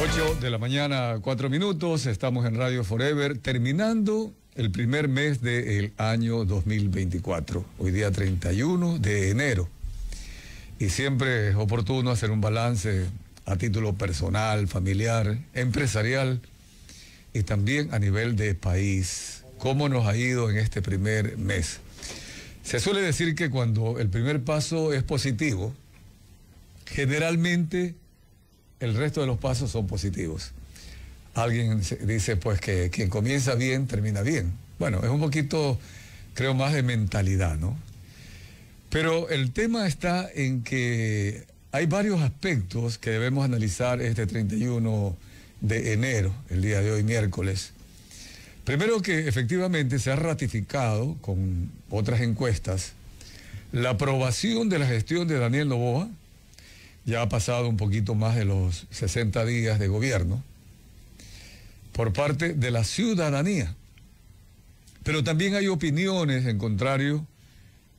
8 de la mañana, 4 minutos, estamos en Radio Forever, terminando el primer mes del año 2024, hoy día 31 de enero. Y siempre es oportuno hacer un balance a título personal, familiar, empresarial y también a nivel de país. ¿Cómo nos ha ido en este primer mes? Se suele decir que cuando el primer paso es positivo, generalmente el resto de los pasos son positivos. Alguien dice pues que quien comienza bien termina bien. Bueno, es un poquito, creo, más de mentalidad, ¿no? Pero el tema está en que hay varios aspectos que debemos analizar este 31 de enero, el día de hoy miércoles. Primero que efectivamente se ha ratificado con otras encuestas la aprobación de la gestión de Daniel Novoa. Ya ha pasado un poquito más de los 60 días de gobierno por parte de la ciudadanía. Pero también hay opiniones en contrario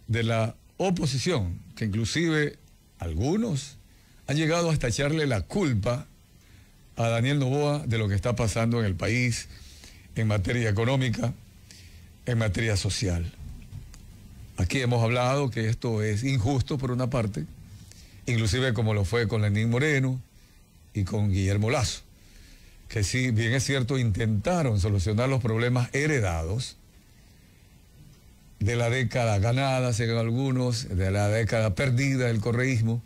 de la oposición, que inclusive algunos han llegado hasta echarle la culpa a Daniel Novoa de lo que está pasando en el país en materia económica, en materia social. Aquí hemos hablado que esto es injusto por una parte, inclusive como lo fue con Lenín Moreno y con Guillermo Lazo, que si bien es cierto intentaron solucionar los problemas heredados, de la década ganada, según algunos, de la década perdida del correísmo,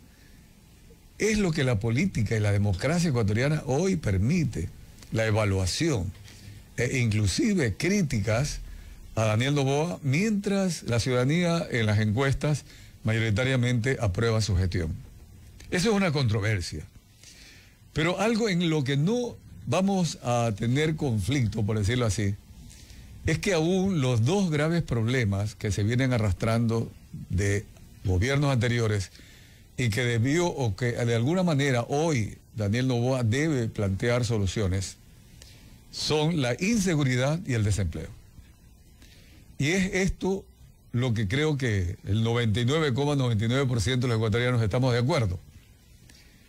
es lo que la política y la democracia ecuatoriana hoy permite, la evaluación, e inclusive críticas a Daniel Doboa, mientras la ciudadanía en las encuestas mayoritariamente aprueba su gestión. Eso es una controversia. Pero algo en lo que no vamos a tener conflicto, por decirlo así, es que aún los dos graves problemas que se vienen arrastrando de gobiernos anteriores y que debió o que de alguna manera hoy Daniel Novoa debe plantear soluciones son la inseguridad y el desempleo. Y es esto lo que creo que el 99,99% de los ecuatorianos estamos de acuerdo,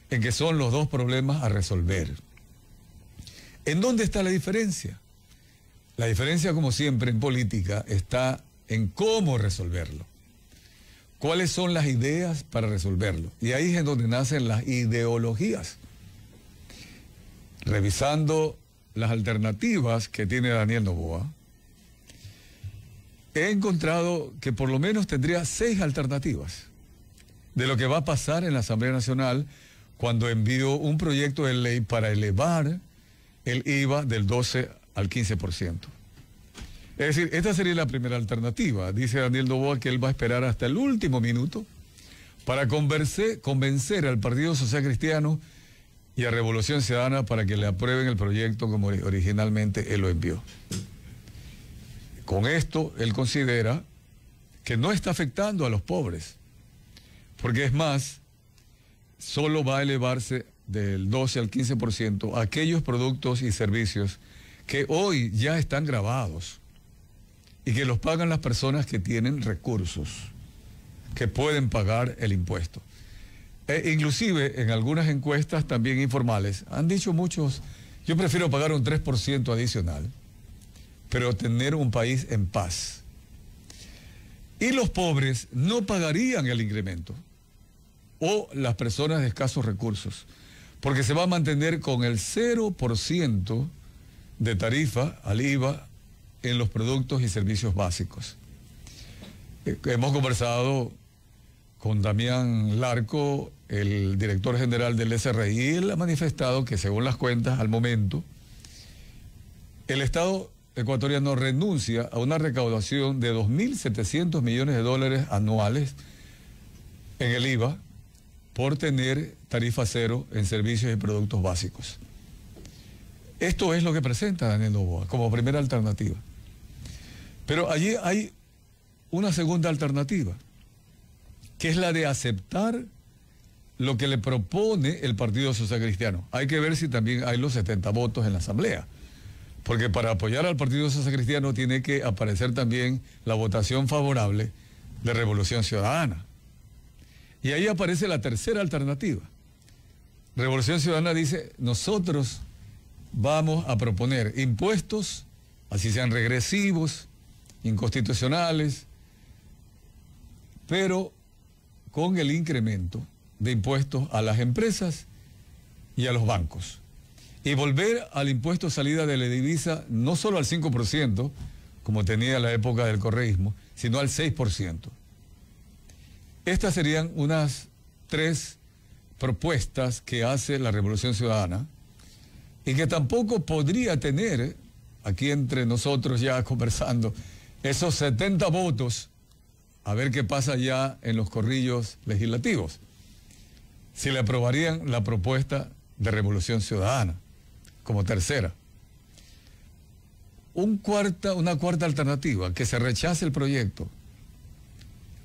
en que son los dos problemas a resolver. ¿En dónde está la diferencia? La diferencia, como siempre, en política está en cómo resolverlo. ¿Cuáles son las ideas para resolverlo? Y ahí es en donde nacen las ideologías. Revisando las alternativas que tiene Daniel Novoa, he encontrado que por lo menos tendría seis alternativas de lo que va a pasar en la Asamblea Nacional cuando envió un proyecto de ley para elevar el IVA del 12 al 15%. Es decir, esta sería la primera alternativa. Dice Daniel Novoa que él va a esperar hasta el último minuto para convencer al Partido Social Cristiano y a Revolución Ciudadana para que le aprueben el proyecto como originalmente él lo envió. Con esto, él considera que no está afectando a los pobres, porque es más, solo va a elevarse del 12 al 15% aquellos productos y servicios que hoy ya están grabados y que los pagan las personas que tienen recursos, que pueden pagar el impuesto. E inclusive en algunas encuestas también informales han dicho muchos, yo prefiero pagar un 3% adicional, pero tener un país en paz. Y los pobres no pagarían el incremento, o las personas de escasos recursos, porque se va a mantener con el 0% de tarifa al IVA en los productos y servicios básicos. Eh, hemos conversado con Damián Larco, el director general del SRI, y él ha manifestado que según las cuentas al momento, el Estado ecuatoriano renuncia a una recaudación de 2.700 millones de dólares anuales en el IVA por tener tarifa cero en servicios y productos básicos. Esto es lo que presenta Daniel Novoa como primera alternativa. Pero allí hay una segunda alternativa, que es la de aceptar lo que le propone el Partido Social Cristiano. Hay que ver si también hay los 70 votos en la Asamblea. Porque para apoyar al Partido Social Cristiano tiene que aparecer también la votación favorable de Revolución Ciudadana. Y ahí aparece la tercera alternativa. Revolución Ciudadana dice, nosotros vamos a proponer impuestos, así sean regresivos, inconstitucionales, pero con el incremento de impuestos a las empresas y a los bancos. Y volver al impuesto salida de la divisa no solo al 5%, como tenía la época del correísmo, sino al 6%. Estas serían unas tres propuestas que hace la Revolución Ciudadana y que tampoco podría tener, aquí entre nosotros ya conversando, esos 70 votos, a ver qué pasa ya en los corrillos legislativos, si le aprobarían la propuesta de Revolución Ciudadana como tercera. Un cuarta, una cuarta alternativa, que se rechace el proyecto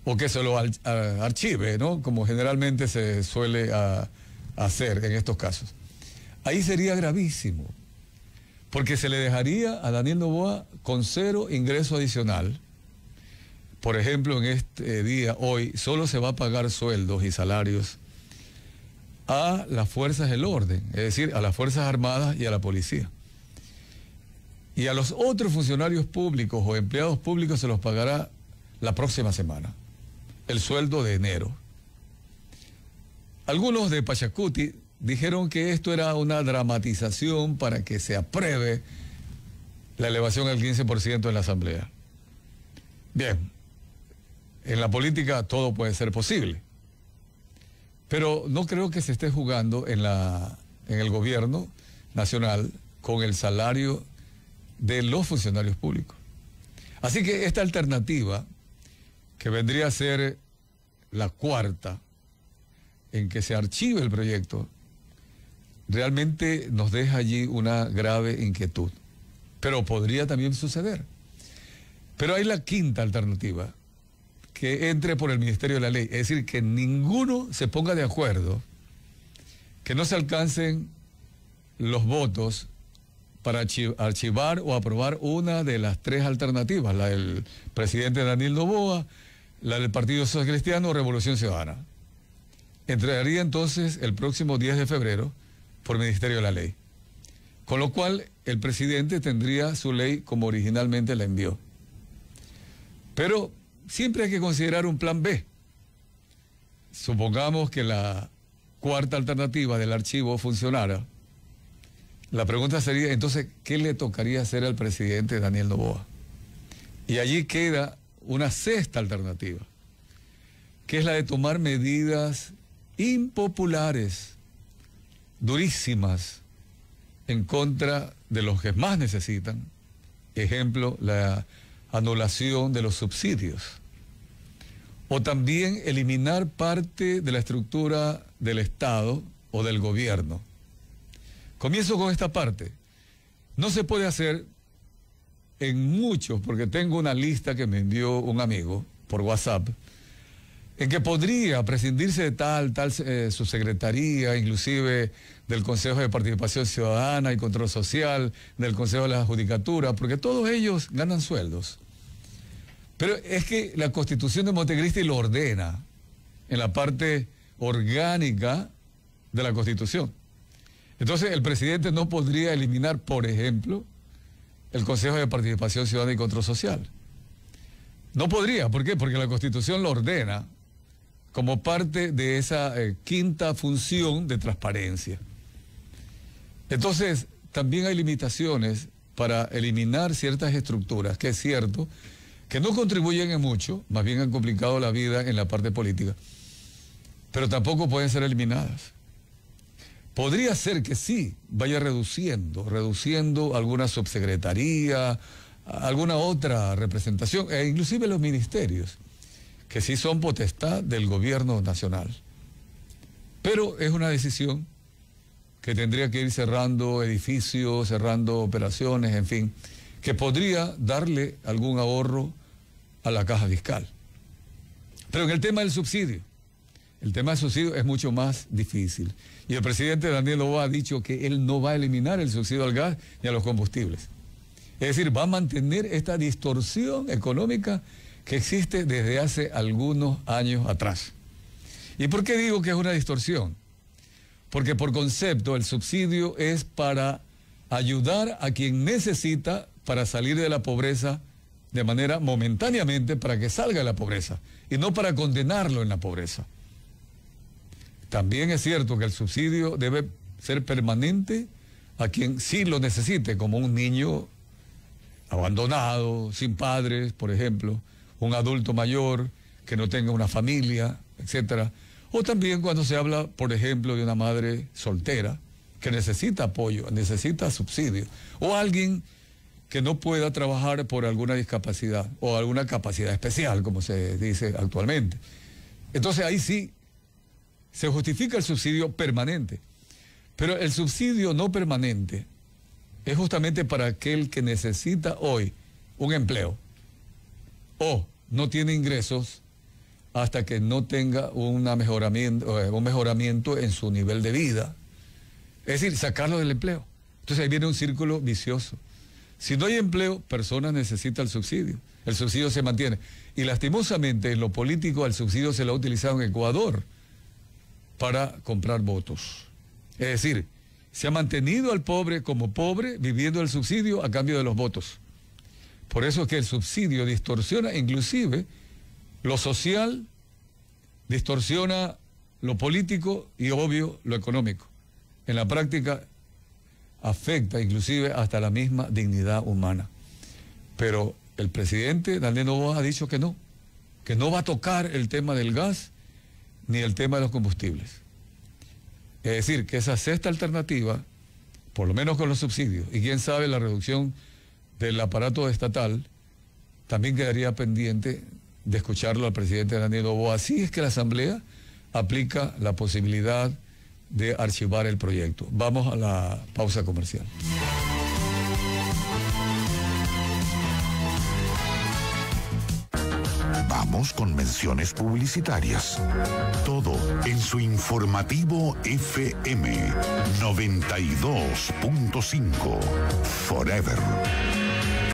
o que se lo archive, ¿no? Como generalmente se suele hacer en estos casos. Ahí sería gravísimo, porque se le dejaría a Daniel Novoa con cero ingreso adicional. Por ejemplo, en este eh, día, hoy, solo se va a pagar sueldos y salarios a las fuerzas del orden, es decir, a las fuerzas armadas y a la policía. Y a los otros funcionarios públicos o empleados públicos se los pagará la próxima semana, el sueldo de enero. Algunos de Pachacuti dijeron que esto era una dramatización para que se apruebe la elevación al 15% en la Asamblea. Bien, en la política todo puede ser posible, pero no creo que se esté jugando en, la, en el gobierno nacional con el salario de los funcionarios públicos. Así que esta alternativa, que vendría a ser la cuarta, en que se archive el proyecto realmente nos deja allí una grave inquietud. Pero podría también suceder. Pero hay la quinta alternativa, que entre por el Ministerio de la Ley. Es decir, que ninguno se ponga de acuerdo, que no se alcancen los votos para archivar o aprobar una de las tres alternativas, la del presidente Daniel Novoa, la del Partido Social Cristiano o Revolución Ciudadana. Entraría entonces el próximo 10 de febrero por Ministerio de la Ley. Con lo cual, el presidente tendría su ley como originalmente la envió. Pero siempre hay que considerar un plan B. Supongamos que la cuarta alternativa del archivo funcionara. La pregunta sería, entonces, ¿qué le tocaría hacer al presidente Daniel Novoa? Y allí queda una sexta alternativa, que es la de tomar medidas impopulares durísimas en contra de los que más necesitan. Ejemplo, la anulación de los subsidios. O también eliminar parte de la estructura del Estado o del gobierno. Comienzo con esta parte. No se puede hacer en muchos, porque tengo una lista que me envió un amigo por WhatsApp en que podría prescindirse de tal, tal eh, subsecretaría, inclusive del Consejo de Participación Ciudadana y Control Social, del Consejo de la Judicatura, porque todos ellos ganan sueldos. Pero es que la constitución de Montecristi lo ordena en la parte orgánica de la constitución. Entonces el presidente no podría eliminar, por ejemplo, el Consejo de Participación Ciudadana y Control Social. No podría, ¿por qué? Porque la constitución lo ordena como parte de esa eh, quinta función de transparencia. Entonces, también hay limitaciones para eliminar ciertas estructuras, que es cierto, que no contribuyen en mucho, más bien han complicado la vida en la parte política, pero tampoco pueden ser eliminadas. Podría ser que sí, vaya reduciendo, reduciendo alguna subsecretaría, alguna otra representación, e inclusive los ministerios que sí son potestad del gobierno nacional. Pero es una decisión que tendría que ir cerrando edificios, cerrando operaciones, en fin, que podría darle algún ahorro a la caja fiscal. Pero en el tema del subsidio, el tema del subsidio es mucho más difícil. Y el presidente Daniel Oba ha dicho que él no va a eliminar el subsidio al gas ni a los combustibles. Es decir, va a mantener esta distorsión económica que existe desde hace algunos años atrás. ¿Y por qué digo que es una distorsión? Porque por concepto el subsidio es para ayudar a quien necesita para salir de la pobreza de manera momentáneamente para que salga de la pobreza y no para condenarlo en la pobreza. También es cierto que el subsidio debe ser permanente a quien sí lo necesite, como un niño abandonado, sin padres, por ejemplo, un adulto mayor que no tenga una familia, etc. O también cuando se habla, por ejemplo, de una madre soltera que necesita apoyo, necesita subsidio, o alguien que no pueda trabajar por alguna discapacidad o alguna capacidad especial, como se dice actualmente. Entonces ahí sí se justifica el subsidio permanente, pero el subsidio no permanente es justamente para aquel que necesita hoy un empleo o no tiene ingresos hasta que no tenga mejoramiento, eh, un mejoramiento en su nivel de vida. Es decir, sacarlo del empleo. Entonces ahí viene un círculo vicioso. Si no hay empleo, personas necesitan el subsidio. El subsidio se mantiene. Y lastimosamente en lo político al subsidio se lo ha utilizado en Ecuador para comprar votos. Es decir, se ha mantenido al pobre como pobre viviendo el subsidio a cambio de los votos. Por eso es que el subsidio distorsiona inclusive lo social, distorsiona lo político y obvio lo económico. En la práctica afecta inclusive hasta la misma dignidad humana. Pero el presidente Daniel Novoa ha dicho que no, que no va a tocar el tema del gas ni el tema de los combustibles. Es decir, que esa sexta alternativa, por lo menos con los subsidios, y quién sabe la reducción del aparato estatal, también quedaría pendiente de escucharlo al presidente Daniel Oboa. Así es que la Asamblea aplica la posibilidad de archivar el proyecto. Vamos a la pausa comercial. Vamos con menciones publicitarias. Todo en su informativo FM 92.5 Forever.